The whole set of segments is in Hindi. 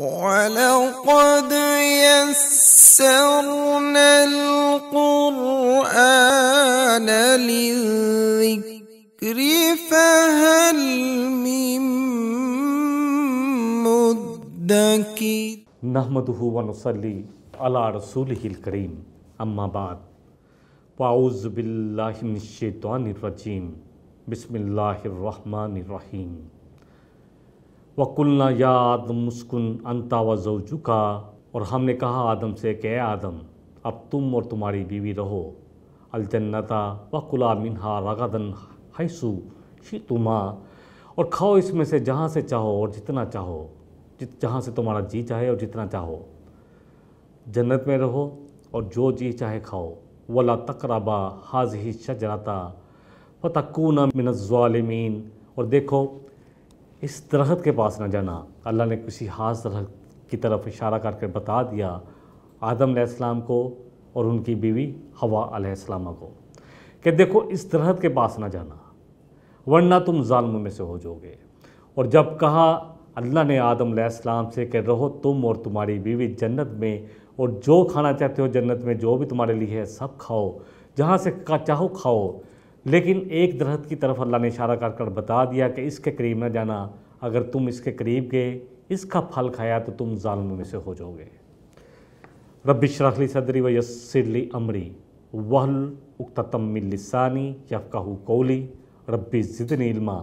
ولقد يسرنا القرآن للذكر فهل من مدكر نحمده ونصلي على رسوله الكريم أما بعد فأعوذ بالله من الشيطان الرجيم بسم الله الرحمن الرحيم वकुलना या आदम मुस्कुन अंता व जवजुका और हमने कहा आदम से कि आदम अब तुम और तुम्हारी बीवी रहो अलजन्नता वकुला मिनहा रगदन हैसु शी तुम्हा और खाओ इसमें से जहाँ से चाहो और जितना चाहो जित जहाँ से तुम्हारा जी चाहे और जितना चाहो जन्नत में रहो और जो जी चाहे खाओ वला तकरबा हाज ही शजराता व तकूना मिनज़ालमीन और देखो इस दरख्त के पास न जाना अल्लाह ने किसी खास दरख्त की तरफ इशारा करके बता दिया आदम आसमाम को और उनकी बीवी हवा अलैहिस्सलामा को कि देखो इस दरख्त के पास ना जाना वरना तुम ालमों में से हो जाओगे और जब कहा अल्लाह ने आदम आसमाम से कि रहो तुम और तुम्हारी बीवी जन्नत में और जो खाना चाहते हो जन्नत में जो भी तुम्हारे लिए है सब खाओ जहाँ से चाहो खाओ लेकिन एक दरख्त की तरफ अल्लाह ने इशारा कर कर बता दिया कि इसके करीब न जाना अगर तुम इसके करीब गए इसका फल खाया तो तुम जालमों में से हो जाओगे रबी शरखली सदरी व यसरली अमरी वहल उक्तम लसानी यफ़ाहू कोली रबी ज़िदन इल्मा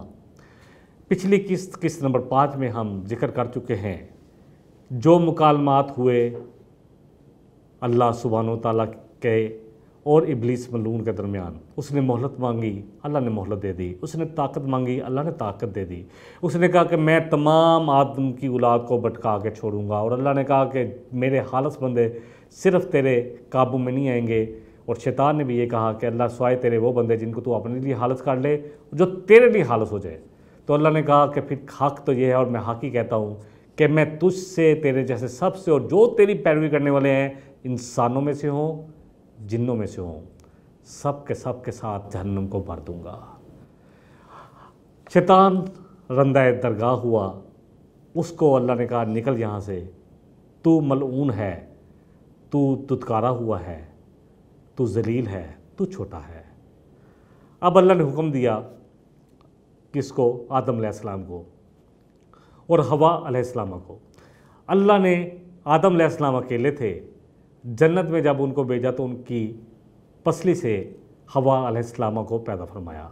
पिछली किस्त किस्त नंबर पाँच में हम जिक्र कर चुके हैं जो मुकालमात हुए अल्लाह सुबहान तला के और इबलीस मलून के दरमियान उसने मोहलत मांगी अल्लाह ने मोहलत दे दी उसने ताकत मांगी अल्लाह ने ताकत दे दी उसने कहा कि मैं तमाम आदम की औलाद को भटका के छोड़ूंगा और अल्लाह ने कहा कि मेरे हालस बंदे सिर्फ तेरे काबू में नहीं आएंगे और शैतान ने भी ये कहा कि अल्लाह सवाए तेरे वो बंदे जिनको तू अपने लिए हालत काट ले जो तेरे लिए हालत हो जाए तो अल्लाह ने कहा कि फिर हक तो ये है और मैं हक ही कहता हूँ कि मैं तुझसे तेरे जैसे सबसे और जो तेरी पैरवी करने वाले हैं इंसानों में से हों जिन्नों में से हों सब के सब के साथ जहन्नुम को भर दूंगा शैतान रंदाए दरगाह हुआ उसको अल्लाह ने कहा निकल यहाँ से तू मलऊन है तू तुतकारा हुआ है तू जलील है तू छोटा है अब अल्लाह ने हुक्म दिया किसको आदम आसमाम को और हवा अलैहिस्सलाम को अल्लाह ने आदम अलैहिस्सलाम अकेले थे जन्नत में जब उनको भेजा तो उनकी पसली से हवा अलैहिस्सलामा को पैदा फरमाया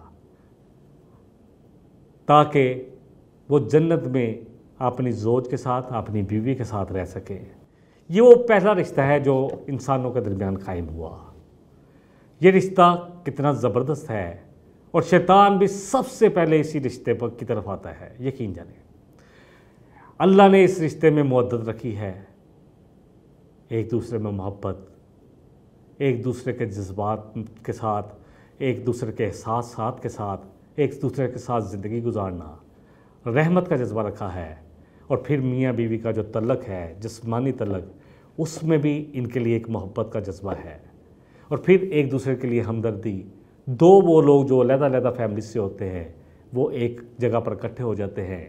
ताकि वो जन्नत में अपनी जोज के साथ अपनी बीवी के साथ रह सकें ये वो पहला रिश्ता है जो इंसानों के दरमियान कायम हुआ ये रिश्ता कितना ज़बरदस्त है और शैतान भी सबसे पहले इसी रिश्ते पर की तरफ आता है यकीन जाने अल्लाह ने इस रिश्ते में मदद रखी है एक दूसरे में मोहब्बत एक दूसरे के जज्बात के साथ एक दूसरे के एहसास साथ के साथ एक दूसरे के साथ ज़िंदगी गुजारना रहमत का जज्बा रखा है और फिर मियाँ बीवी का जो तलक है जिसमानी तलक उसमें भी इनके लिए एक मोहब्बत का जज्बा है और फिर एक दूसरे के लिए हमदर्दी दो वो लोग जो लहदा फैमिली से होते हैं वो एक जगह पर इकट्ठे हो जाते हैं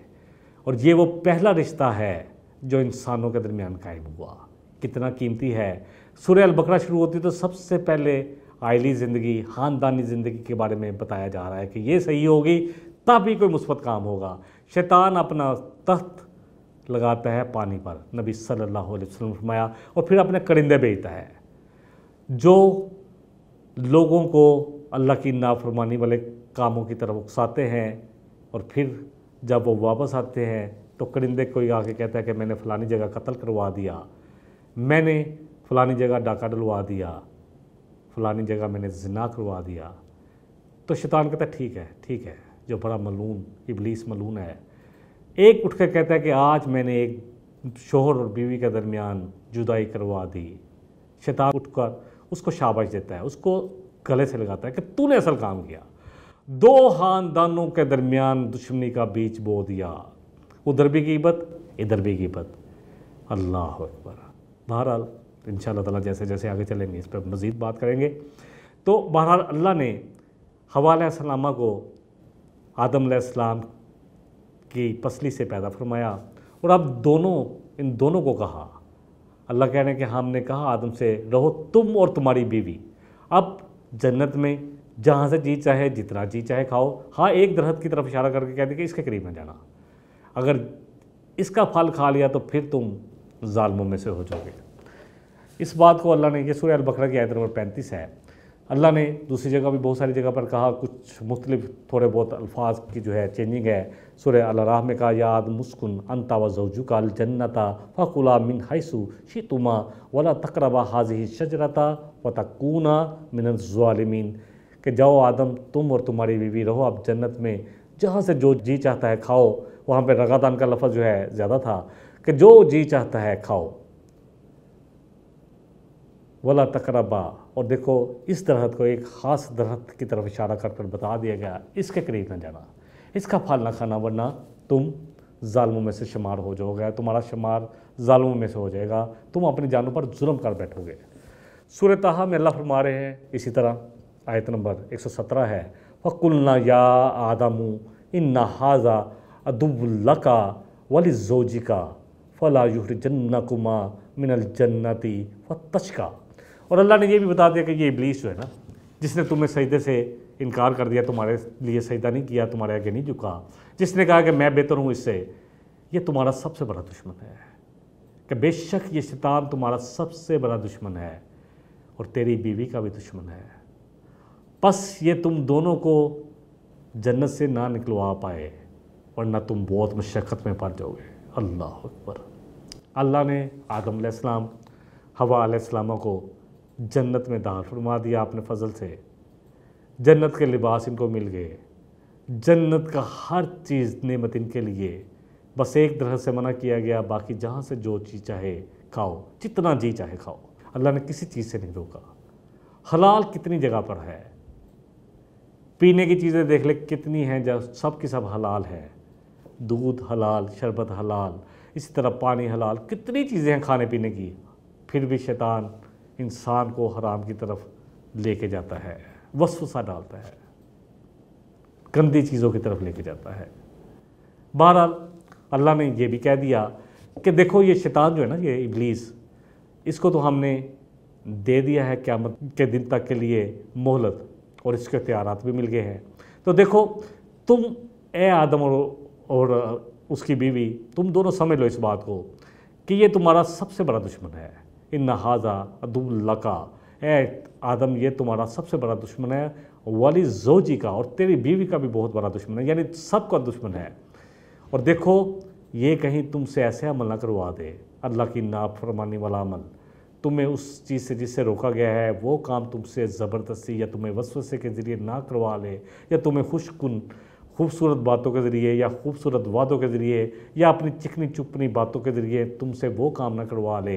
और ये वो पहला रिश्ता है जो इंसानों के दरमियान कायम हुआ कितना कीमती है सूर्य अलबकरा शुरू होती है तो सबसे पहले आयली ज़िंदगी ख़ानदानी ज़िंदगी के बारे में बताया जा रहा है कि ये सही होगी तब ही कोई मुस्बत काम होगा शैतान अपना तख्त लगाता है पानी पर नबी सल्लल्लाहु अलैहि वसल्लम फरमाया और फिर अपने करिंदे बेचता है जो लोगों को अल्लाह की नाफरमानी वाले कामों की तरफ उकसाते हैं और फिर जब वो वापस आते हैं तो करिंदे कोई आके कहता है कि मैंने फ़लानी जगह कत्ल करवा दिया मैंने फ़लानी जगह डाका डलवा दिया फ़लानी जगह मैंने जिना करवा दिया तो शैतान कहता है ठीक है ठीक है जो बड़ा मलून इबलीस मलून है एक उठ कर कहता है कि आज मैंने एक शोहर और बीवी के दरमियान जुदाई करवा दी शैतान उठकर उसको शाबाश देता है उसको गले से लगाता है कि तूने असल काम किया दो खानदानों के दरमियान दुश्मनी का बीज बो दिया उधर भी कीबत इधर भी कीबत अल्लाह अकबर बहरहाल इन ताला जैसे जैसे आगे चलेंगे इस पर मज़ीद बात करेंगे तो बहरहाल अल्लाह ने हवा सलामा को आदम आदम की पसली से पैदा फरमाया और अब दोनों इन दोनों को कहा अल्लाह कह रहे कि हाँ, हमने कहा आदम से रहो तुम और तुम्हारी बीवी अब जन्नत में जहाँ से जी चाहे जितना जी चाहे खाओ हाँ एक दरहत की तरफ इशारा करके कह दिया कि इसके करीब में जाना अगर इसका फल खा लिया तो फिर तुम ालमों में से हो जाओगे इस बात को अल्लाह ने यह सूर्य अलबकरा की आयत नंबर पैंतीस है अल्लाह ने दूसरी जगह भी बहुत सारी जगह पर कहा कुछ मुख्तलिफ थोड़े बहुत अल्फाज की जो है चेंजिंग है सूर्य अल्लाह में कहा याद मुस्कुन अंता व जवजुका जन्नता फ़कुला मिन हैसु शीतुमा वला तकरबा ही शजरता व तकूना मिनजालमीन के जाओ आदम तुम और तुम्हारी बीवी रहो आप जन्नत में जहाँ से जो जी चाहता है खाओ वहाँ पर दान का लफज जो है ज़्यादा था कि जो जी चाहता है खाओ वला तकरबा और देखो इस दरख्त को एक ख़ास दरख्त की तरफ इशारा कर कर बता दिया गया इसके करीब ना जाना इसका फल ना खाना वरना तुम ालमों में से शुमार हो जाओगे तुम्हारा शुमार ालमों में से हो जाएगा तुम अपनी जानों पर जुल्म कर बैठोगे सूरतहा में अल्लाह फरमा रहे हैं इसी तरह आयत नंबर 117 है फ़कुलना या आदमू इन नहाजा अदुबुल्ला का वली जोजी का फ़ला युहर जन्ना कुमा मिनल जन्नती व तशका और अल्लाह ने यह भी बता दिया कि ये इब्लीस जो है ना जिसने तुम्हें सजदे से इनकार कर दिया तुम्हारे लिए सजदा नहीं किया तुम्हारे आगे नहीं झुका जिसने कहा कि मैं बेहतर हूँ इससे ये तुम्हारा सबसे बड़ा दुश्मन है कि बेशक ये शैतान तुम्हारा सबसे बड़ा दुश्मन है और तेरी बीवी का भी दुश्मन है बस ये तुम दोनों को जन्नत से ना निकलवा पाए वरना तुम बहुत मशक्क़त में पड़ जाओगे अल्लाह अकबर अल्लाह ने आदम आदम हवा आसलामा को जन्नत में दान फरमा दिया अपने फजल से जन्नत के लिबास इनको मिल गए जन्नत का हर चीज़ नेमत इनके लिए बस एक तरह से मना किया गया बाकी जहाँ से जो चीज़ चाहे खाओ जितना जी चाहे खाओ अल्लाह ने किसी चीज़ से नहीं रोका हलाल कितनी जगह पर है पीने की चीज़ें देख ले कितनी हैं जब सब की सब हलाल है दूध हलाल शरबत हलाल इसी तरह पानी हलाल कितनी चीज़ें हैं खाने पीने की फिर भी शैतान इंसान को हराम की तरफ लेके जाता है वसफुसा डालता है गंदी चीज़ों की तरफ लेके जाता है बहरहाल अल्लाह ने ये भी कह दिया कि देखो ये शैतान जो है ना ये इब्लीस इसको तो हमने दे दिया है क्यामत के दिन तक के लिए मोहलत और इसके अख्तियार भी मिल गए हैं तो देखो तुम ए आदम और और उसकी बीवी तुम दोनों समझ लो इस बात को कि ये तुम्हारा सबसे बड़ा दुश्मन है इन नहाजा अदुल्लका ए आदम ये तुम्हारा सबसे बड़ा दुश्मन है वाली जोजी का और तेरी बीवी का भी बहुत बड़ा दुश्मन है यानी सबका दुश्मन है और देखो ये कहीं तुमसे ऐसे अमल ना करवा दे अल्लाह की नाफरमानी वाला अमल तुम्हें उस चीज़ से जिससे रोका गया है वो काम तुमसे ज़बरदस्ती या तुम्हें वसवसे के ज़रिए ना करवा ले या तुम्हें खुशकुन खूबसूरत बातों के ज़रिए या खूबसूरत वादों के ज़रिए या अपनी चिकनी चुपनी बातों के ज़रिए तुमसे वो काम न करवा ले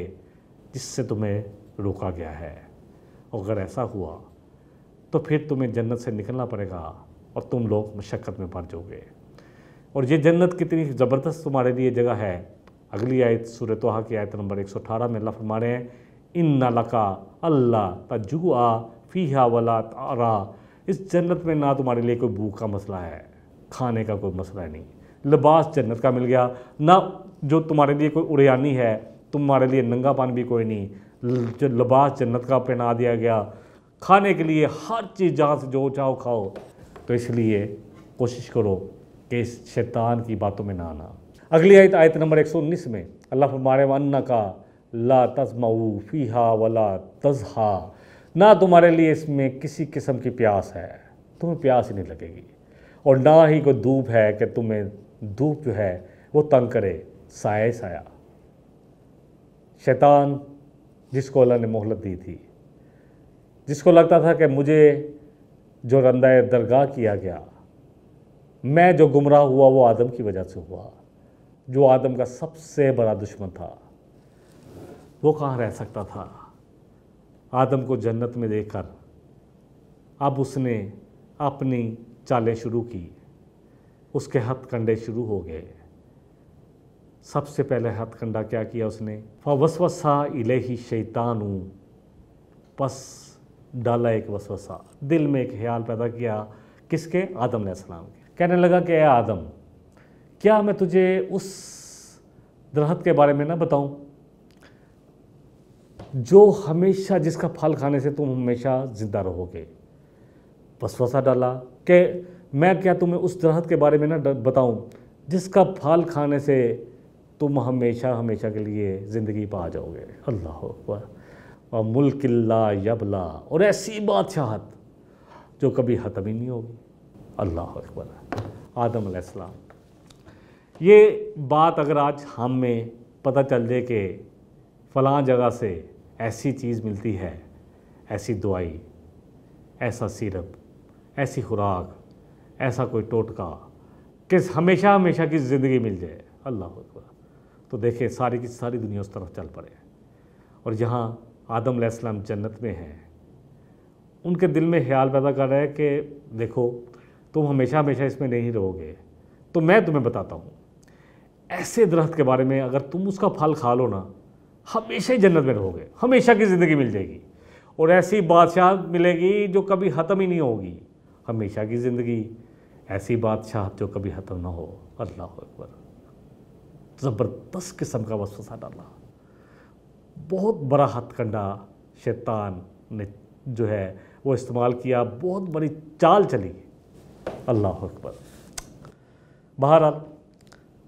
जिससे तुम्हें रोका गया है अगर ऐसा हुआ तो फिर तुम्हें जन्नत से निकलना पड़ेगा और तुम लोग मशक्क़त में पड़ जाओगे और ये जन्नत कितनी ज़बरदस्त तुम्हारे लिए जगह है अगली आयत सूरत की आयत नंबर अठारह में अल्लाह फरमा रहे हैं इन नलका अल्लाह तजुआ फ़ीहा वला तारा इस जन्नत में ना तुम्हारे लिए कोई भूख का मसला है खाने का कोई मसला नहीं लिबास जन्नत का मिल गया ना जो तुम्हारे लिए कोई उड़ियानी है तुम्हारे लिए पान भी कोई नहीं जो लिबास जन्नत का पहना दिया गया खाने के लिए हर चीज़ जहाँ से जो चाहो खाओ तो इसलिए कोशिश करो कि इस शैतान की बातों में ना आना अगली आयत आयत नंबर 119 में अल्लाह फरमारे वन्ना का ला तजमाऊ फ़ीहा वला तजहा ना तुम्हारे लिए इसमें किसी किस्म की प्यास है तुम्हें प्यास ही नहीं लगेगी और ना ही कोई धूप है कि तुम्हें धूप जो है वो तंग करे साय साया शैतान जिसको अल्लाह ने मोहलत दी थी जिसको लगता था कि मुझे जो रंदा दरगाह किया गया मैं जो गुमराह हुआ वो आदम की वजह से हुआ जो आदम का सबसे बड़ा दुश्मन था वो कहाँ रह सकता था आदम को जन्नत में देखकर अब उसने अपनी चालें शुरू की उसके हथकंडे शुरू हो गए सबसे पहले हथकंडा क्या किया उसने फवसवसा इले ही शैतानू बस डाला एक वसवसा दिल में एक ख्याल पैदा किया किसके आदम सलाम के कहने लगा कि आदम क्या मैं तुझे उस दरहत के बारे में ना बताऊं जो हमेशा जिसका फल खाने से तुम हमेशा ज़िंदा रहोगे वसवसा डाला कि मैं क्या तुम्हें उस दरख्त के बारे में ना बताऊँ जिसका फल खाने से तुम हमेशा हमेशा के लिए ज़िंदगी पा जाओगे अल्लाह अकबर और मुल्किल्ला यबला और ऐसी बादशाहत जो कभी ख़त्म ही नहीं होगी अल्लाह अकबर आदम आसमाम ये बात अगर आज हम में पता चल जाए कि फ़लाँ जगह से ऐसी चीज़ मिलती है ऐसी दवाई ऐसा सिरप ऐसी खुराक ऐसा कोई टोटका किस हमेशा हमेशा की ज़िंदगी मिल जाए अल्लाह अकबर तो देखें सारी की सारी दुनिया उस तरफ चल पड़े और जहाँ आदम आदम जन्नत में हैं उनके दिल में ख्याल पैदा कर रहा है कि देखो तुम हमेशा हमेशा इसमें नहीं रहोगे तो मैं तुम्हें बताता हूँ ऐसे दरख्त के बारे में अगर तुम उसका फल खा लो ना हमेशा ही जन्नत में रहोगे हमेशा की ज़िंदगी मिल जाएगी और ऐसी बादशाह मिलेगी जो कभी ख़त्म ही नहीं होगी हमेशा की ज़िंदगी ऐसी बादशाह जो कभी ख़त्म ना हो अल्लाह अकबर ज़बरदस्त किस्म का वसवसा डाला बहुत बड़ा हथकंडा शैतान ने जो है वो इस्तेमाल किया बहुत बड़ी चाल चली अल्लाह अकबर बहरहाल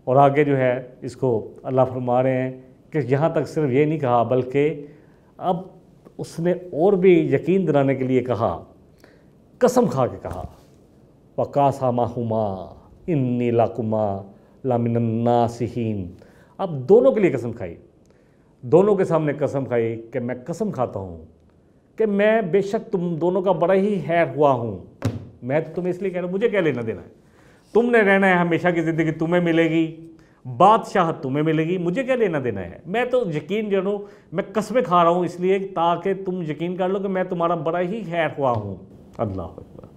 और आगे जो है इसको अल्लाह फरमा रहे हैं कि यहाँ तक सिर्फ ये नहीं कहा बल्कि अब उसने और भी यकीन दिलाने के लिए कहा कसम खा के कहा वकासा माहुमा इन्नी लाकुमा लामिनन्नासिहीन अब दोनों के लिए कसम खाई दोनों के सामने कसम खाई कि मैं कसम खाता हूँ कि मैं बेशक तुम दोनों का बड़ा ही हैर हुआ हूँ मैं तो तुम्हें इसलिए कह रहा हूँ मुझे क्या लेना देना है तुमने रहना है हमेशा की ज़िंदगी तुम्हें मिलेगी बादशाह तुम्हें मिलेगी मुझे क्या लेना देना है मैं तो यकीन जानो मैं कसमें खा रहा हूँ इसलिए ताकि तुम यकीन कर लो कि मैं तुम्हारा बड़ा ही हैर हुआ हूँ अल्लाह अकबर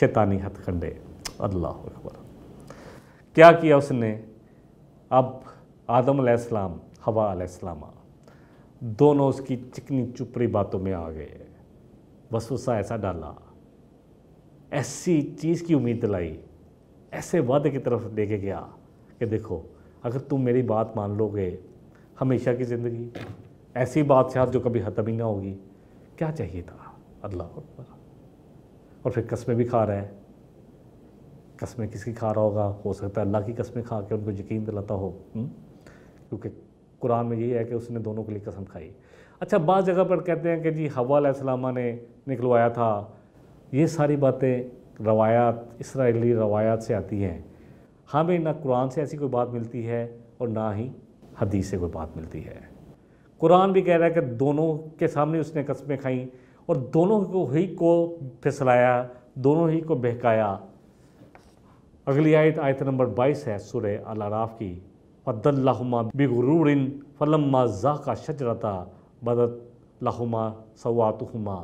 शैतानी हथखंडे अल्लाह अकबर क्या किया उसने अब आदम आसलाम हवा आलामा दोनों उसकी चिकनी चुपड़ी बातों में आ गए वसूसा ऐसा डाला ऐसी चीज़ की उम्मीद दिलाई ऐसे वादे की तरफ लेके गया कि देखो अगर तुम मेरी बात मान लोगे हमेशा की ज़िंदगी ऐसी बात से हाथ जो कभी ख़त्म ही ना होगी क्या चाहिए था अल्लाह अकबर और फिर कस्में भी खा रहे हैं कस्में किसकी खा रहा होगा हो सकता है अल्लाह की कस्में खा के उनको यकीन दिलाता हो हम्म? क्योंकि कुरान में यही है कि उसने दोनों के लिए कसम खाई अच्छा बाद जगह पर कहते हैं कि जी हवा ने निकलवाया था ये सारी बातें रवायात इसराइली रवायात से आती हैं हमें ना कुरान से ऐसी कोई बात मिलती है और ना ही हदीस से कोई बात मिलती है कुरान भी कह रहा है कि दोनों के सामने उसने कस्में खाई और दोनों को ही को फिसलाया दोनों ही को बहकाया अगली आयत आयत नंबर 22 है सुरह अल की फ़दल्लाहुमा बिगरूरिन फलम्मा का शजरता बदत लाहुमा सवातुहुमा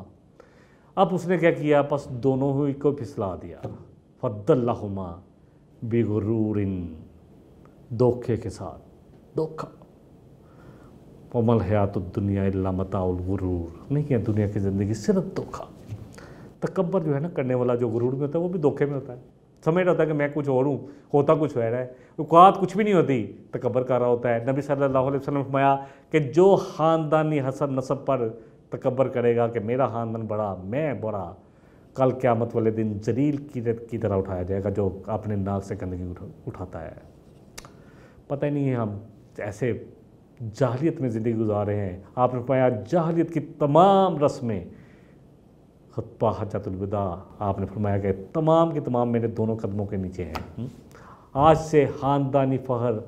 अब उसने क्या किया बस दोनों ही को फिसला दिया फ़दल्लाहुमा बिगरूरिन धोखे के साथ धोखा पमल हयात दुनिया इल्ला मताउल गुरूर नहीं क्या दुनिया की ज़िंदगी सिर्फ धोखा तकबर जो है ना करने वाला जो गुरूर में होता है वो भी धोखे में होता है समझ रहा होता है कि मैं कुछ और हूँ होता कुछ है रहा है औकात कुछ भी नहीं होती तकबर कर रहा होता है नबी सल्लल्लाहु अलैहि वसल्लम फरमाया कि जो ख़ानदानी हसन नसब पर तकबर करेगा कि मेरा ख़ानदान बड़ा मैं बड़ा कल क़्यामत वाले दिन जरील की की तरह उठाया जाएगा जो अपने नाक से गंदगी उठाता है पता ही नहीं है हम ऐसे जाहलीत में ज़िंदगी गुजार रहे हैं आपने फरमाया जाहलीत की तमाम रस्में खुतबा हजतुलविदा आपने फरमाया कि तमाम के तमाम मेरे दोनों कदमों के नीचे हैं आज से ख़ानदानी फ़हर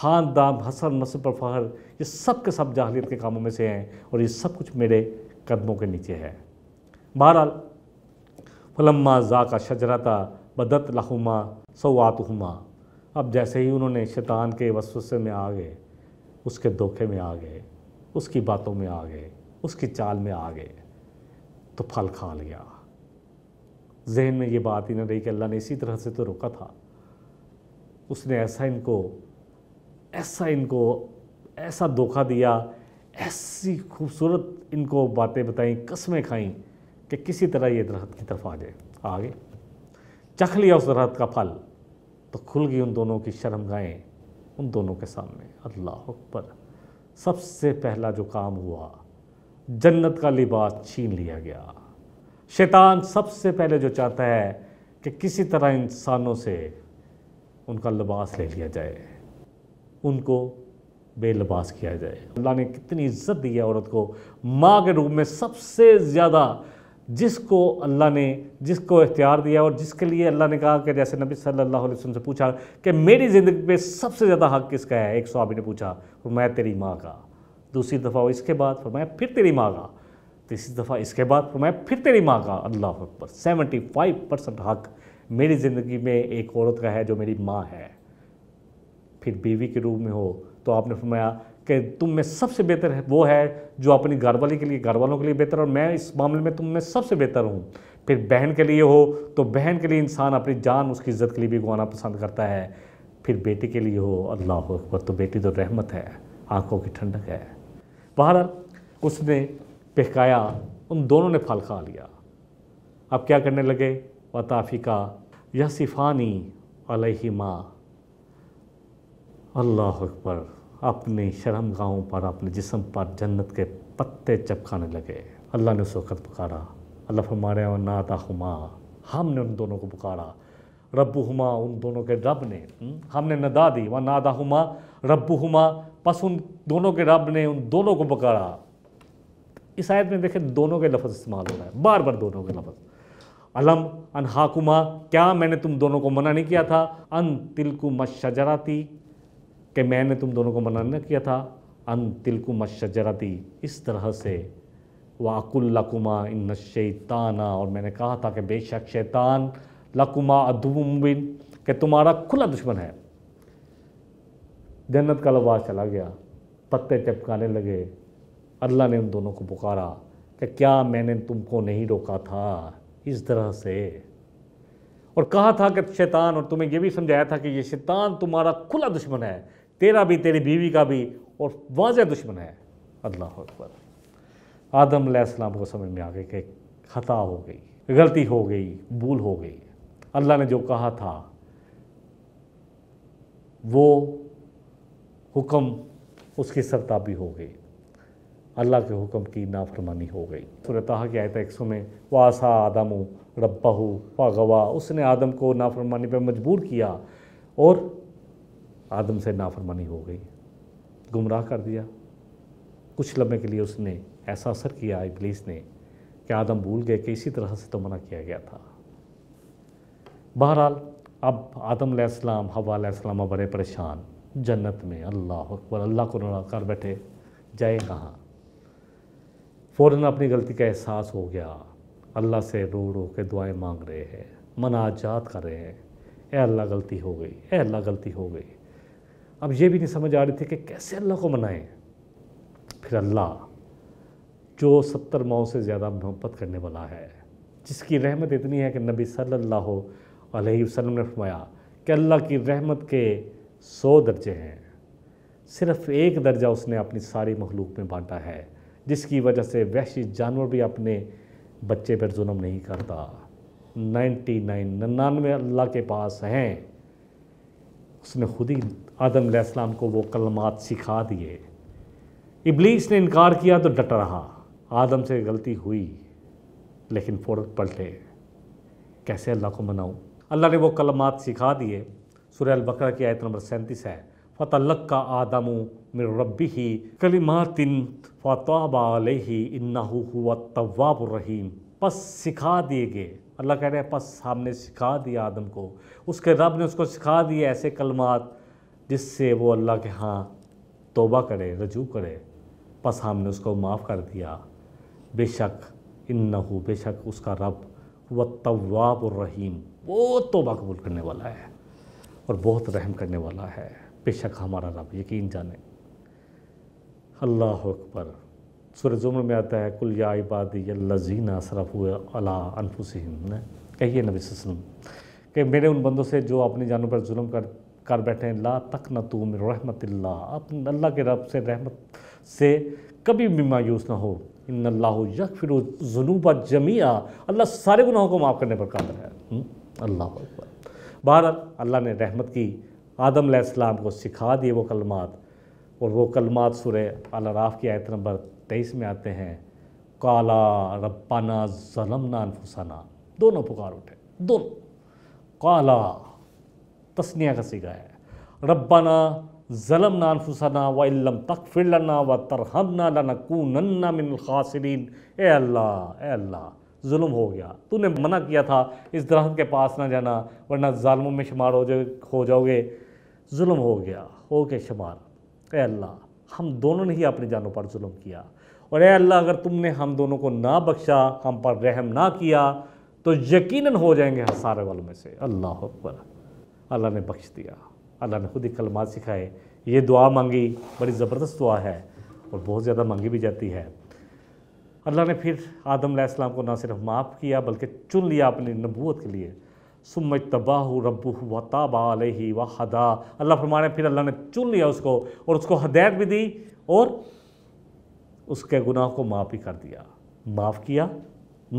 ख़ानदान हसन नस्ल पर फ़हर ये सब के सब जाहलीत के कामों में से हैं और ये सब कुछ मेरे कदमों के नीचे है बहरहाल फलम्मा जा का शजरता बदत लहुमा सवात अब जैसे ही उन्होंने शैतान के वसवसे में आ गए उसके धोखे में आ गए उसकी बातों में आ गए उसकी चाल में आ गए तो फल खा लिया जहन में ये बात ही ना रही कि अल्लाह ने इसी तरह से तो रोका था उसने ऐसा इनको ऐसा इनको ऐसा धोखा दिया ऐसी खूबसूरत इनको बातें बताई कस्में खाई कि किसी तरह ये दरख्त की तरफ आ जाए आगे चख लिया उस दरख्त का फल तो खुल गई उन दोनों की शर्मगाहें उन दोनों के सामने अल्लाह अकबर सबसे पहला जो काम हुआ जन्नत का लिबास छीन लिया गया शैतान सबसे पहले जो चाहता है कि किसी तरह इंसानों से उनका लिबास ले लिया जाए उनको बेलिबास किया जाए अल्लाह ने कितनी इज्जत दी है औरत को माँ के रूप में सबसे ज़्यादा जिसको अल्लाह ने जिसको इख्तियार दिया और जिसके लिए अल्लाह ने कहा कि जैसे नबी सल्लल्लाहु अलैहि वसल्लम से पूछा कि मेरी ज़िंदगी पे सबसे ज़्यादा हक किसका है एक सहाबी ने पूछा फरमाया तेरी माँ का दूसरी दफ़ा इसके बाद फरमाया फिर तेरी माँ का तीसरी दफ़ा इसके बाद फरमाया फिर तेरी माँ का अल्लाह अकबर सेवेंटी फाइव परसेंट हक मेरी ज़िंदगी में एक औरत का है जो मेरी माँ है फिर बीवी के रूप में हो तो आपने फरमाया कि तुम में सबसे बेहतर है वो है जो अपनी घरवाली के लिए घर वालों के लिए बेहतर और मैं इस मामले में तुम में सबसे बेहतर हूँ फिर बहन के लिए हो तो बहन के लिए इंसान अपनी जान उसकी इज्जत के लिए भी गुआना पसंद करता है फिर बेटी के लिए हो अल्लाह अकबर तो बेटी तो रहमत है आंखों की ठंडक है बहर उसने पहकाया उन दोनों ने फल खा लिया अब क्या करने लगे वताफ़िका यह सिफ़ानी अलही माँ अल्लाह अकबर अपने शर्म गाहों पर अपने जिसम पर जन्नत के पत्ते चपकाने लगे अल्लाह ने उस वक़्त पुकारा अल्लाह फरमाया और नाता हुमा हमने उन दोनों को पुकारा रब्बू हुमा उन दोनों के रब ने हम्म, हमने नदा दी व नादा हुमा रब्बू हुमा बस उन दोनों के रब ने उन दोनों को पुकारा इस आयत में देखें दोनों के लफ्ज़ इस्तेमाल हो रहा है बार बार दोनों के लफ्ज़ अलम हाकुमा क्या मैंने तुम दोनों को मना नहीं किया था अन तिलकुमा थी कि मैंने तुम दोनों को मना न किया था अन तिलकुम शजरती इस तरह से लकुमा इन शैताना और मैंने कहा था कि बेशक शैतान लकुमा अदुबिन कि तुम्हारा खुला दुश्मन है जन्नत का लबाज चला गया पत्ते चपकाने लगे अल्लाह ने उन दोनों को पुकारा कि क्या मैंने तुमको नहीं रोका था इस तरह से और कहा था कि शैतान और तुम्हें यह भी समझाया था कि ये शैतान तुम्हारा खुला दुश्मन है तेरा भी तेरी बीवी का भी और वाज दुश्मन है अल्लाह अकबर आदम आसमाम को समझ में आ गए कि खता हो गई गलती हो गई भूल हो गई अल्लाह ने जो कहा था वो हुक्म उसकी सरताबी हो गई अल्लाह के हुक्म की नाफरमानी हो गई सुरताहा की आयत एक सौ में वासा आदम रब्बाहू वा गवा उसने आदम को नाफरमानी पर मजबूर किया और आदम से नाफरमानी हो गई गुमराह कर दिया कुछ लम्हे के लिए उसने ऐसा असर किया इब्लीस ने कि आदम भूल गए कि इसी तरह से तो मना किया गया था बहरहाल अब आदम आदम हवा बड़े परेशान जन्नत में अल्लाह अकबर अल्लाह को ना कर बैठे जाए कहाँ फ़ौर अपनी गलती का एहसास हो गया अल्लाह से रो रो के दुआएं मांग रहे हैं मनाजात कर रहे हैं ए अल्लाह गलती हो गई ए अल्लाह गलती हो गई अब ये भी नहीं समझ आ रही थी कि कैसे अल्लाह को मनाएं फिर अल्लाह जो सत्तर माओ से ज़्यादा मोहब्बत करने वाला है जिसकी रहमत इतनी है कि नबी सल्लल्लाहु अलैहि वसल्लम ने फरमाया कि अल्लाह की रहमत के सौ दर्जे हैं सिर्फ़ एक दर्जा उसने अपनी सारी मखलूक में बांटा है जिसकी वजह से वहशी जानवर भी अपने बच्चे पर जुल्म नहीं करता नाइन्टी नाइन निन्यानवे अल्लाह के पास हैं उसने खुद ही आदम आदम को वो कलमात सिखा दिए इबलीस ने इनकार किया तो डट रहा आदम से गलती हुई लेकिन फ़ौर पलटे कैसे अल्लाह को मनाऊँ अल्लाह ने वो कलमात सिखा दिए सुरह बकर की आयत नंबर सैंतीस है फतल का आदम मेर रबी ही कलिमातिन फ़तवाबा ही इन्ना हुआ रहीम बस सिखा दिए गए अल्लाह कह रहे हैं बस हमने सिखा दिया आदम को उसके रब ने उसको सिखा दिए ऐसे कलमात जिससे वो अल्लाह के यहाँ तोबा करे रजू करे बस हमने उसको माफ़ कर दिया बेशक इन बेशक उसका रब व तवाब रहीम बहुत तोबा कबूल करने वाला है और बहुत रहम करने वाला है बेशक हमारा रब यकीन जाने अल्लाह अकबर सूर्य जुम्र में आता है कुल या इबादी लजीना सरफ अला ने कहिए नबी वसलम कि मेरे उन बंदों से जो अपनी जानों पर जुल्म कर कर बैठे ला तक न रहमत ला अपने अल्लाह के रब से रहमत से कभी भी मायूस ना हो इन अल्लाह यक फिर जुनूबा जमिया अल्लाह सारे गुनाहों को माफ़ करने पर कादर है हम्म? अल्लाह बहर अल्लाह ने रहमत की आदम आदम्लाम को सिखा दिए वो कलमात और वो कलमात सुर अलराफ़ की आयत नंबर तेईस में आते हैं काला रब्बाना जलमना अनफुसाना दोनों पुकार उठे दोनों काला तस्निया का सीखा है रब्बाना ज़लम नानफुसना वम तक फिर लना व कू नन्ना मिन खासरीन ए अल्लाह ए अल्लाह जुल्म हो गया तूने मना किया था इस दरख्त के पास ना जाना वरना जालमों में शुमार हो जाए हो जाओगे जुल्म हो गया हो के शुमार ए अल्लाह हम दोनों ने ही अपनी जानों पर जुल्म किया और ए अल्लाह अगर तुमने हम दोनों को ना बख्शा हम पर रहम ना किया तो यकीनन हो जाएंगे हसारे वालों में से अल्लाह अकबर अल्लाह ने बख्श दिया अल्लाह ने खुद ही कलमा सिखाए ये दुआ मांगी बड़ी ज़बरदस्त दुआ है और बहुत ज़्यादा मांगी भी जाती है अल्लाह ने फिर आदम आदम्लाम को ना सिर्फ माफ़ किया बल्कि चुन लिया अपनी नबूत के लिए सुम तबाह रबू व ताबा ही व हदा अल्लाह फरमाने फिर अल्लाह ने चुन लिया उसको और उसको हदायत भी दी और उसके गुनाह को माफ़ ही कर दिया माफ़ किया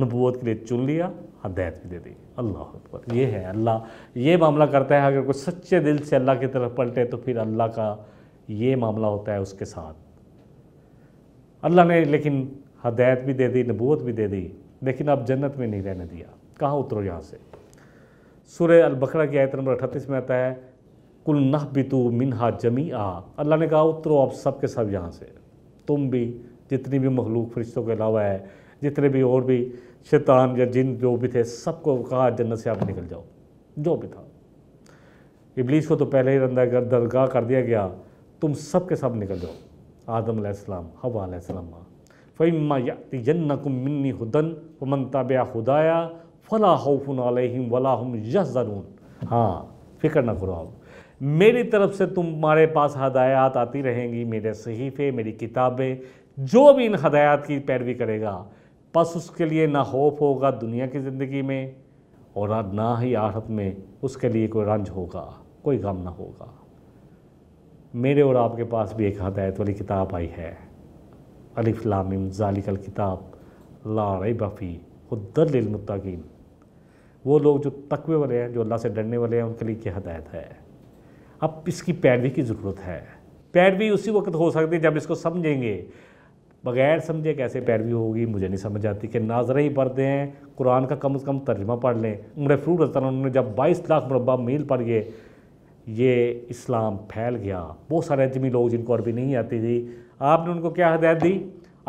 नबूत के लिए चुन लिया हदायत भी दे दी अल्लाह ये है अल्लाह ये मामला करता है अगर कोई सच्चे दिल से अल्लाह की तरफ पलटे तो फिर अल्लाह का ये मामला होता है उसके साथ अल्लाह ने लेकिन हदायत भी दे दी नबूत भी दे दी लेकिन अब जन्नत में नहीं रहने दिया कहाँ उतरो यहाँ से सूर्य अलबकरा की आयत नंबर अठतीस में आता है कुल नह बितू मिनहा जमी आ अल्लाह ने कहा उतरो आप सब के सब यहाँ से तुम भी जितनी भी मखलूक फरिश्तों के अलावा है जितने भी और भी शैतान या जिन जो भी थे सबको कहा जन्नत से आप निकल जाओ जो भी था इबलीस को तो पहले ही रंदा कर दरगाह कर दिया गया तुम सब के सब निकल जाओ आदम आसमाम हवा आसमाम फ़ैमा यन्नकुम मिन्नी हुदन वमन ताबिया फ़ला हौफन अलहम वला हम यह ज़रून हाँ फ़िक्र ना करो आप मेरी तरफ से तुम्हारे पास हदायत आती रहेंगी मेरे सहीफ़े मेरी किताबें जो भी इन हदायत की पैरवी करेगा बस उसके लिए ना होप होगा दुनिया की ज़िंदगी में और ना ही आहत में उसके लिए कोई रंज होगा कोई गम ना होगा मेरे और आपके पास भी एक हदायत वाली किताब आई है अलिफ्लामिम जालिकल किताब ला रही बफ़ी खुदरमतिन वो लोग जो तकवे वाले हैं जो अल्लाह से डरने वाले हैं उनके लिए क्या हदायत है अब इसकी पैरवी की ज़रूरत है पैरवी उसी वक्त हो सकती है जब इसको समझेंगे बगैर समझे कैसे पैरवी होगी मुझे नहीं समझ आती कि नाजरे ही पढ़ते हैं कुरान का कम अज़ कम तर्जमा पढ़ लें उम्र फ्रूट रजतान उन्होंने जब बाईस लाख मुरबा मील पढ़ ये ये इस्लाम फैल गया बहुत सारे अजमी लोग जिनको अरबी नहीं आती थी आपने उनको क्या हदायत दी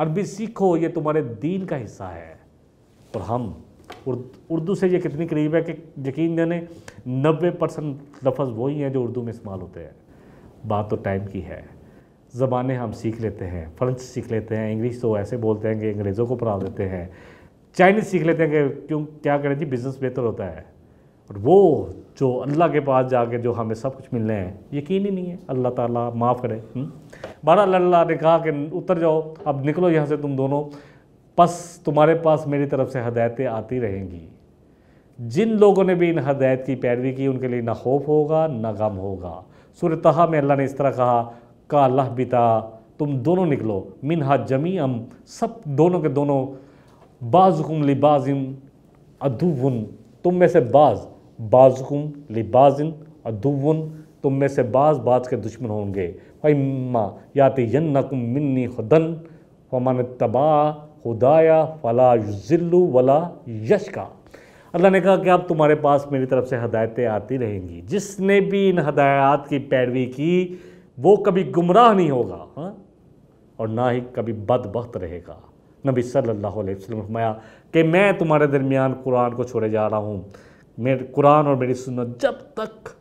अरबी सीखो ये तुम्हारे दीन का हिस्सा है और हम उर्दू से ये कितनी करीब है कि यकीन जाने नब्बे परसेंट लफज वही हैं जो उर्दू में इस्तेमाल होते हैं बात तो टाइम की है ज़बानें हम सीख लेते हैं फ्रेंच सीख लेते हैं इंग्लिश तो ऐसे बोलते हैं कि अंग्रेज़ों को पढ़ा देते हैं चाइनीज़ सीख लेते हैं कि क्यों क्या करें जी बिज़नेस बेहतर होता है और वो जो अल्लाह के पास जाके जो हमें सब कुछ मिलने हैं यकीन ही नहीं है अल्लाह ताला माफ़ करे हम्म। बारह अल्लाह ने कहा कि उतर जाओ अब निकलो यहाँ से तुम दोनों बस तुम्हारे पास मेरी तरफ से हदायतें आती रहेंगी जिन लोगों ने भी इन हदायत की पैरवी की उनके लिए ना खौफ होगा ना गम होगा सूरत में अल्लाह ने इस तरह कहा का लह बिता तुम दोनों निकलो मिन हा जमी अम सब दोनों के दोनों बाजुकुम लिबाजिन अधुवन तुम में से बाज बाजुकुम लिबाजिन अधुवन तुम में से बाज बाज के दुश्मन होंगे फ़ैम्मा याति यन्नकुम मिन्नी खुदन फमन तबा खुदाया फला युजिल्लु वला यशका अल्लाह ने कहा कि अब तुम्हारे पास मेरी तरफ से हदायतें आती रहेंगी जिसने भी इन हदायत की पैरवी की वो कभी गुमराह नहीं होगा हाँ और ना ही कभी बदबخت रहेगा नबी सल्लल्लाहु अलैहि वसल्लम ने फरमाया कि मैं तुम्हारे दरमियान कुरान को छोड़े जा रहा हूँ मेरे कुरान और मेरी सुन्नत जब तक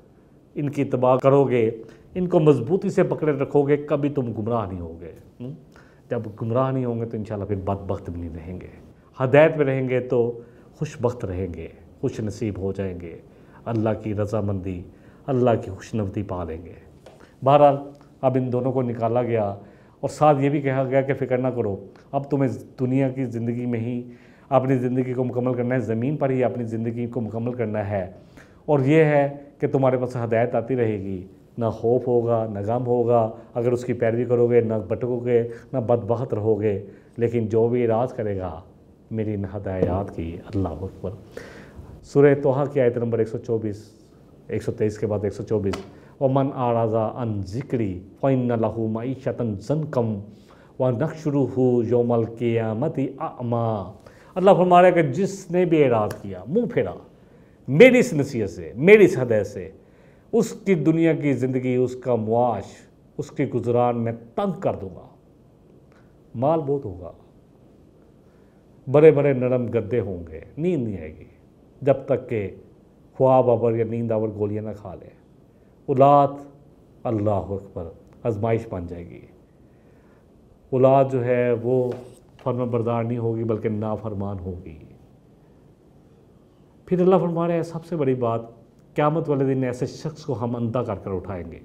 इनकी तबाह करोगे इनको मजबूती से पकड़े रखोगे कभी तुम गुमराह नहीं होगे हाँ? जब गुमराह नहीं होंगे तो इन फिर बदबخت भी नहीं रहेंगे हदायत में रहेंगे तो खुशबخت रहेंगे खुश नसीब हो जाएंगे अल्लाह की रजामंदी अल्लाह की खुशनवदी पा लेंगे बहरहाल अब इन दोनों को निकाला गया और साथ ये भी कहा गया कि फ़िक्र ना करो अब तुम्हें दुनिया की ज़िंदगी में ही अपनी ज़िंदगी को मुकम्मल करना है ज़मीन पर ही अपनी ज़िंदगी को मुकम्मल करना है और ये है कि तुम्हारे पास हदायत आती रहेगी ना खौफ होगा ना गम होगा अगर उसकी पैरवी करोगे ना भटकोगे ना बदबहत रहोगे लेकिन जो भी राज करेगा मेरी इन हदायत की अल्लाह अकबर सुरह तोहा की आयत नंबर 124 123 के बाद 124 वमन आराजा अन ज़िक्री फ़ैन लहू मीशतन जन व नक्शरू योमल क़ियामत अमा अल्लाह फरमा रहा है कि जिसने भी एराज किया मुंह फेरा मेरी इस नसीहत से मेरी इस हदय से उसकी दुनिया की ज़िंदगी उसका मुआश उसके गुजरान में तंग कर दूंगा माल बहुत होगा बड़े बड़े नरम गद्दे होंगे नींद नहीं आएगी जब तक के ख्वाब अबर या नींद अबर गोलियां ना खा लें औलाद अल्लाह अकबर आजमाइश बन जाएगी औलाद जो है वो फर्मा बरदार नहीं होगी बल्कि नाफरमान होगी फिर अल्लाह फरमा रहे हैं सबसे बड़ी बात क़्यामत वाले दिन ऐसे शख्स को हम अंधा कर कर उठाएंगे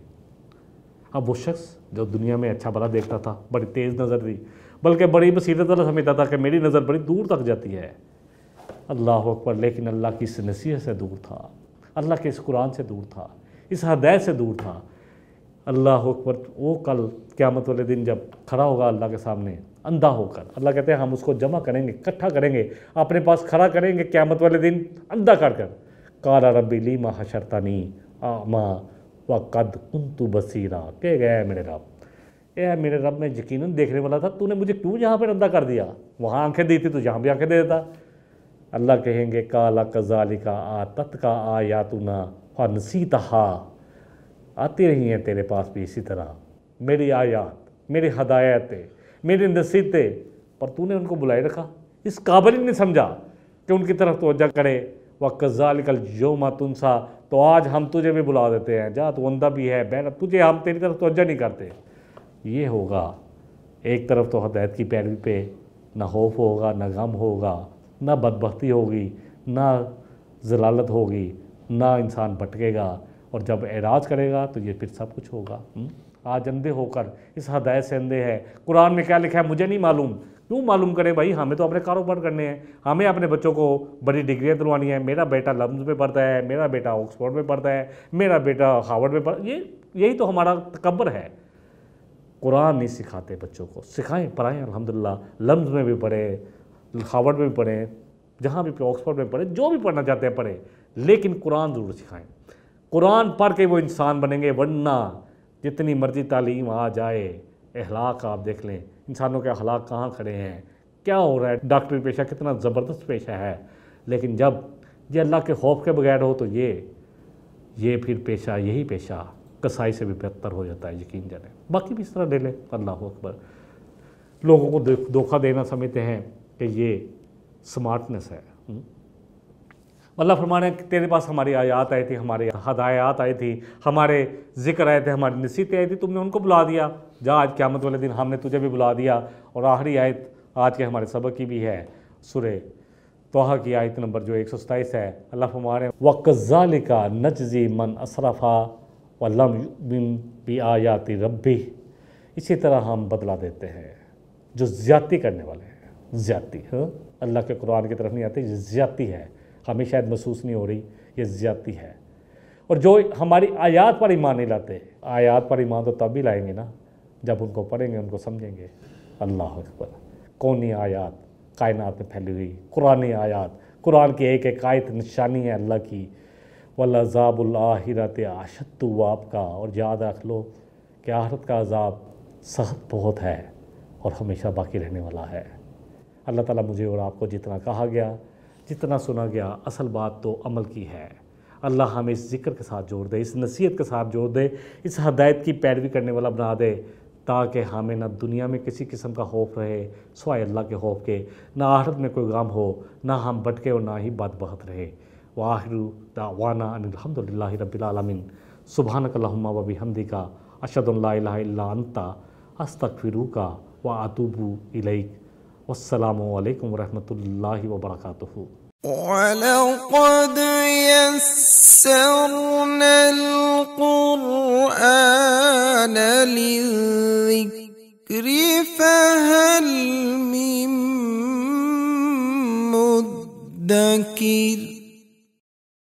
अब वो शख्स जो दुनिया में अच्छा भला देखता था बड़ी तेज़ नज़र थी बल्कि बड़ी बसीरत वाला समझता था कि मेरी नज़र बड़ी दूर तक जाती है अल्लाह अकबर लेकिन अल्लाह की इस नसीहत से दूर था अल्लाह के इस कुरान से दूर था इस हृदय से दूर था अल्लाह अकबर वो कल क़्यामत वाले दिन जब खड़ा होगा अल्लाह के सामने अंधा होकर अल्लाह कहते हैं हम उसको जमा करेंगे इकट्ठा करेंगे अपने पास खड़ा करेंगे क़्यामत वाले दिन अंधा कर कर काला रबी ली माँ हशरतानी आमा व कद उन तू बसीरा कह गया मेरे रब यह मेरे रब में यकीन देखने वाला था तूने मुझे क्यों यहाँ पर अंधा कर दिया वहाँ आँखें दी थी तो जहाँ भी आँखें दे देता अल्लाह कहेंगे काला कजाली का आ तत का आ या तू ना और नसी तहा आती रही हैं तेरे पास भी इसी तरह मेरी आयात मेरी हदायतें मेरी नसीहतें पर तूने उनको बुलाए रखा इस काबिल ने समझा कि उनकी तरफ तोज्जा करे जो कज़ालिकल योमा सा तो आज हम तुझे भी बुला देते हैं जा तो वंदा भी है बहन तुझे हम तेरी तरफ तोज्जा नहीं करते ये होगा एक तरफ तो हदायत की पैरवी पे ना खौफ होगा ना गम होगा ना बदबख्ती होगी ना जलालत होगी ना इंसान भटकेगा और जब एराज करेगा तो ये फिर सब कुछ होगा हम्म? आज अंधे होकर इस हदायत से अंधे है कुरान में क्या लिखा है मुझे नहीं मालूम क्यों मालूम करें भाई हमें तो अपने कारोबार करने हैं हमें अपने बच्चों को बड़ी डिग्रियाँ दिलवानी है मेरा बेटा लम्स में पढ़ता है मेरा बेटा ऑक्सफोर्ड में पढ़ता है मेरा बेटा हार्वर्ड में पढ़ ये यही तो हमारा तकबर है कुरान नहीं सिखाते बच्चों को सिखाएं पढ़ाएं अलहमदिल्ला लम्स में भी पढ़े हार्वर्ड में भी पढ़ें जहाँ भी ऑक्सफोर्ड में पढ़े जो भी पढ़ना चाहते हैं पढ़े लेकिन कुरान ज़रूर सिखाएं कुरान पढ़ के वो इंसान बनेंगे वरना जितनी मर्ज़ी तालीम आ जाए अहलाक आप देख लें इंसानों के अहलाक कहाँ खड़े हैं क्या हो रहा है डॉक्टरी पेशा कितना ज़बरदस्त पेशा है लेकिन जब ये अल्लाह के खौफ के बगैर हो तो ये ये फिर पेशा यही पेशा कसाई से भी बेहतर हो जाता है यकीन जाने बाकी भी इस तरह ले लें अल्लाह अकबर लोगों को धोखा देना समझते हैं कि ये स्मार्टनेस है हम्म? मतलब फरमाने तेरे पास हमारी आयात आई थी हमारे हदायत आई थी हमारे जिक्र आए थे हमारी नसीहतें आई थी तुमने उनको बुला दिया जा आज क्यामत वाले दिन हमने तुझे भी बुला दिया और आखिरी आयत आज के हमारे सबक की भी है सुर तोह की आयत नंबर जो एक सौ सताईस है अल्लाह हमारे वक़ालिका नज़ी मन असरफ़ा वम भी आयाति रबी इसी तरह हम बदला देते हैं जो ज़्यादती करने वाले हैं ज़्यादती हाँ? अल्लाह के कुरान की तरफ नहीं आती ज़्यादती है हमें शायद महसूस नहीं हो रही ये ज़्यादती है और जो हमारी आयात पर ईमान नहीं लाते आयात पर ईमान तो तब ही लाएंगे ना जब उनको पढ़ेंगे उनको समझेंगे अल्लाह अकबर कौनी आयात कायनात में फैली हुई कुरानी आयात कुरान की एक एक आयत निशानी है अल्लाह की वल्लाजाबुल्लाहिरत आशत तो आपका और याद रख लो कि आहरत का अजाब सख्त बहुत है और हमेशा बाकी रहने वाला है अल्लाह ताला मुझे और आपको जितना कहा गया जितना सुना गया असल बात तो अमल की है अल्लाह हमें इस जिक्र के साथ जोड़ दे इस नसीहत के साथ जोड़ दे इस हदायत की पैरवी करने वाला बना दे ताकि हमें ना दुनिया में किसी किस्म का खौफ रहे सवाए अल्लाह के खौफ के ना आहरत में कोई गम हो ना हम भटके और ना ही बद बहत रहे वाहिर दावाना अलहमदिल्ला रबालमिन सुबहान कल्लाबी हमदी का अशदुल्ला अंता का व आतूबू इलैक والسلام عليكم ورحمة الله وبركاته ولقد يسرنا القرآن للذكر فهل من مدكر